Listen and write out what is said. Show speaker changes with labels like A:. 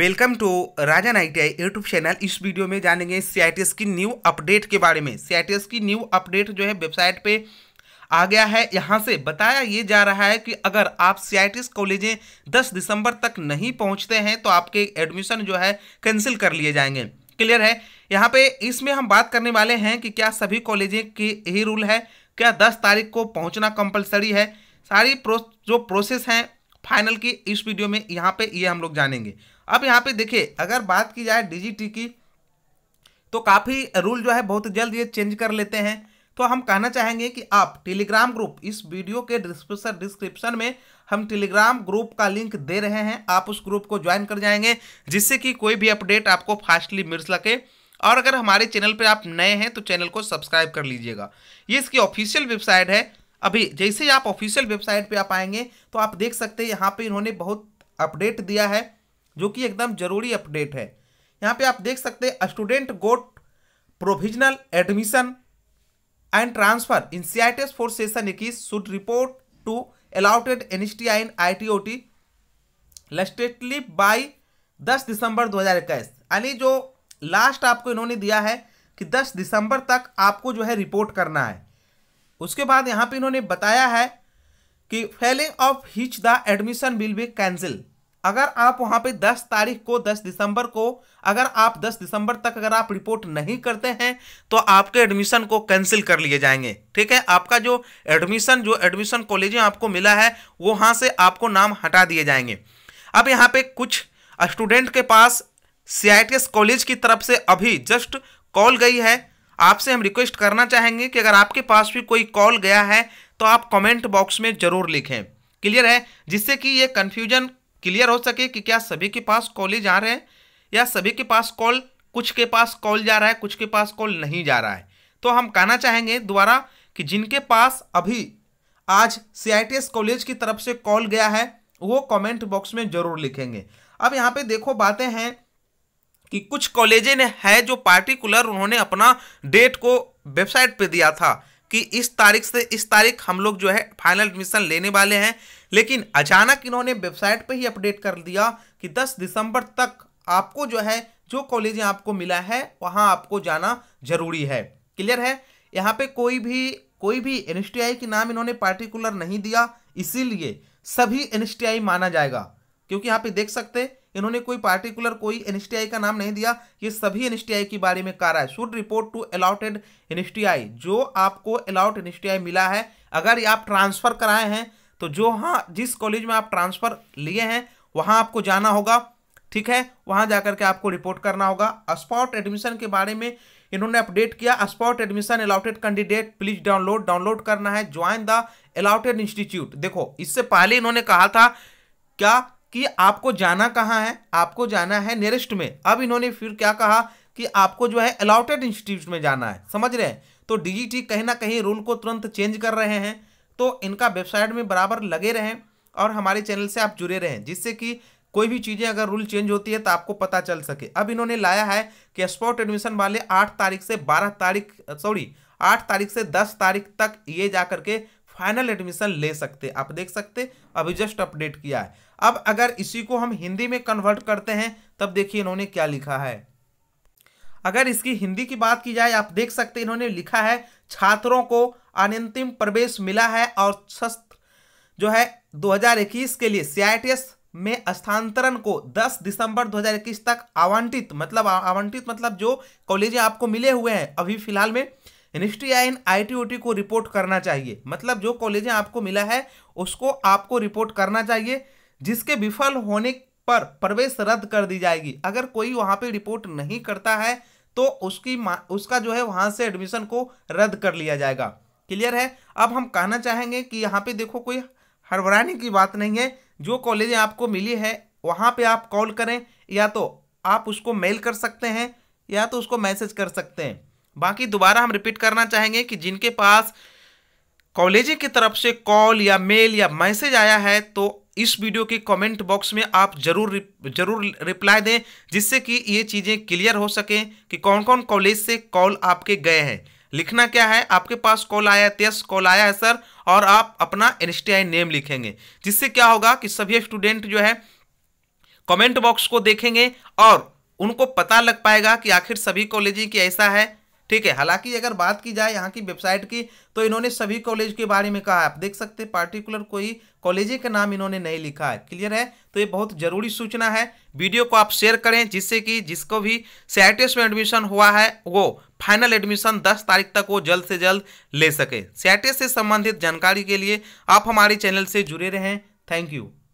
A: welcome to Rajan I YouTube channel इस video में जानेंगे सी की न्यू अपडेट के बारे में सी की न्यू अपडेट जो है वेबसाइट पे आ गया है यहाँ से बताया ये जा रहा है कि अगर आप सी आई कॉलेजें 10 दिसंबर तक नहीं पहुँचते हैं तो आपके एडमिशन जो है कैंसिल कर लिए जाएंगे क्लियर है यहाँ पे इसमें हम बात करने वाले हैं कि क्या सभी कॉलेजें के यही रूल है क्या दस तारीख को पहुँचना कंपलसरी है सारी प्रो जो प्रोसेस हैं फाइनल की इस वीडियो में यहाँ पे ये हम लोग जानेंगे अब यहाँ पे देखिए अगर बात की जाए डीजीटी की तो काफ़ी रूल जो है बहुत जल्द ये चेंज कर लेते हैं तो हम कहना चाहेंगे कि आप टेलीग्राम ग्रुप इस वीडियो के डिस्क्रिप्शन डिस्क्रिप्शन में हम टेलीग्राम ग्रुप का लिंक दे रहे हैं आप उस ग्रुप को ज्वाइन कर जाएंगे जिससे कि कोई भी अपडेट आपको फास्टली मिल सके और अगर हमारे चैनल पर आप नए हैं तो चैनल को सब्सक्राइब कर लीजिएगा ये इसकी ऑफिशियल वेबसाइट है अभी जैसे ही आप ऑफिशियल वेबसाइट पे आप आएंगे तो आप देख सकते हैं यहाँ पे इन्होंने बहुत अपडेट दिया है जो कि एकदम ज़रूरी अपडेट है यहाँ पे आप देख सकते हैं student got provisional admission and transfer in C I T S four session इक्कीस should report to allotted N S T I I T O T latest by दस दिसंबर दो हज़ार इक्कीस यानी जो लास्ट आपको इन्होंने दिया है कि दस दिसंबर तक आपको जो है रिपोर्ट करना है उसके बाद यहाँ पे इन्होंने बताया है कि failing of which the admission will be cancelled अगर आप वहाँ पे 10 तारीख को 10 दिसंबर को अगर आप 10 दिसंबर तक अगर आप रिपोर्ट नहीं करते हैं तो आपके एडमिशन को कैंसिल कर लिए जाएंगे ठीक है आपका जो एडमिशन जो एडमिशन कॉलेज में आपको मिला है वो वहाँ से आपको नाम हटा दिए जाएंगे अब यहाँ पे कुछ स्टूडेंट के पास सी कॉलेज की तरफ से अभी जस्ट कॉल गई है आपसे हम रिक्वेस्ट करना चाहेंगे कि अगर आपके पास भी कोई कॉल गया है तो आप कमेंट बॉक्स में ज़रूर लिखें क्लियर है जिससे कि ये कन्फ्यूजन क्लियर हो सके कि क्या सभी के पास कॉलेज आ रहे हैं या सभी के पास कॉल कुछ के पास कॉल जा रहा है कुछ के पास कॉल नहीं जा रहा है तो हम कहना चाहेंगे द्वारा कि जिनके पास अभी आज सी कॉलेज की तरफ से कॉल गया है वो कमेंट बॉक्स में ज़रूर लिखेंगे अब यहाँ पे देखो बातें हैं कि कुछ कॉलेजें ने है जो पार्टिकुलर उन्होंने अपना डेट को वेबसाइट पे दिया था कि इस तारीख से इस तारीख हम लोग जो है फाइनल एडमिशन लेने वाले हैं लेकिन अचानक इन्होंने वेबसाइट पे ही अपडेट कर दिया कि 10 दिसंबर तक आपको जो है जो कॉलेजें आपको मिला है वहाँ आपको जाना जरूरी है क्लियर है यहाँ पे कोई भी कोई भी एन के नाम इन्होंने पार्टिकुलर नहीं दिया इसीलिए सभी एन माना जाएगा क्योंकि यहाँ पे देख सकते हैं इन्होंने कोई पार्टिकुलर कोई एन का नाम नहीं दिया ये सभी एन के बारे में कह रहा है should report to allotted N जो आपको अलाउट एन मिला है अगर आप ट्रांसफर कराए हैं तो जो हाँ जिस कॉलेज में आप ट्रांसफर लिए हैं वहाँ आपको जाना होगा ठीक है वहाँ जाकर के आपको रिपोर्ट करना होगा स्पॉट एडमिशन के बारे में इन्होंने अपडेट किया spot admission allotted candidate please download download करना है ज्वाइन द अलाउटेड इंस्टीट्यूट देखो इससे पहले इन्होंने कहा था क्या कि आपको जाना कहाँ है आपको जाना है नियरेस्ट में अब इन्होंने फिर क्या कहा कि आपको जो है अलॉटेड इंस्टीट्यूट में जाना है समझ रहे हैं तो डीजीटी कहीं ना कहीं रूल को तुरंत चेंज कर रहे हैं तो इनका वेबसाइट में बराबर लगे रहें और हमारे चैनल से आप जुड़े रहें जिससे कि कोई भी चीज़ें अगर रूल चेंज होती है तो आपको पता चल सके अब इन्होंने लाया है कि स्पॉट एडमिशन वाले आठ तारीख से बारह तारीख सॉरी आठ तारीख से दस तारीख तक ये जा के फाइनल एडमिशन ले सकते आप देख सकते अभी जस्ट अपडेट किया है अब अगर इसी को हम हिंदी में कन्वर्ट करते हैं तब देखिए इन्होंने क्या लिखा है अगर इसकी हिंदी की बात की जाए आप देख सकते हैं इन्होंने लिखा है छात्रों को अनंतिम प्रवेश मिला है और शस्त्र जो है 2021 के लिए सी में स्थानांतरण को 10 दिसंबर 2021 तक आवंटित मतलब आवंटित मतलब जो कॉलेजें आपको मिले हुए हैं अभी फिलहाल में एनएसटी या आई को रिपोर्ट करना चाहिए मतलब जो कॉलेजें आपको मिला है उसको आपको रिपोर्ट करना चाहिए जिसके विफल होने पर प्रवेश रद्द कर दी जाएगी अगर कोई वहाँ पे रिपोर्ट नहीं करता है तो उसकी उसका जो है वहाँ से एडमिशन को रद्द कर लिया जाएगा क्लियर है अब हम कहना चाहेंगे कि यहाँ पे देखो कोई हड़बड़ाने की बात नहीं है जो कॉलेजें आपको मिली है वहाँ पे आप कॉल करें या तो आप उसको मेल कर सकते हैं या तो उसको मैसेज कर सकते हैं बाकी दोबारा हम रिपीट करना चाहेंगे कि जिनके पास कॉलेज की तरफ से कॉल या मेल या मैसेज आया है तो इस वीडियो के कमेंट बॉक्स में आप जरूर जरूर रिप्लाई दें जिससे कि ये चीज़ें क्लियर हो सकें कि कौन कौन कॉलेज से कॉल आपके गए हैं लिखना क्या है आपके पास कॉल आया है तेस कॉल आया है सर और आप अपना एन नेम लिखेंगे जिससे क्या होगा कि सभी स्टूडेंट जो है कमेंट बॉक्स को देखेंगे और उनको पता लग पाएगा कि आखिर सभी कॉलेज की ऐसा है ठीक है हालांकि अगर बात की जाए यहाँ की वेबसाइट की तो इन्होंने सभी कॉलेज के बारे में कहा है आप देख सकते हैं पार्टिकुलर कोई कॉलेज का नाम इन्होंने नहीं लिखा है क्लियर है तो ये बहुत ज़रूरी सूचना है वीडियो को आप शेयर करें जिससे कि जिसको भी सैटेस में एडमिशन हुआ है वो फाइनल एडमिशन 10 तारीख तक वो जल्द से जल्द ले सके सैटेस से संबंधित जानकारी के लिए आप हमारे चैनल से जुड़े रहें थैंक यू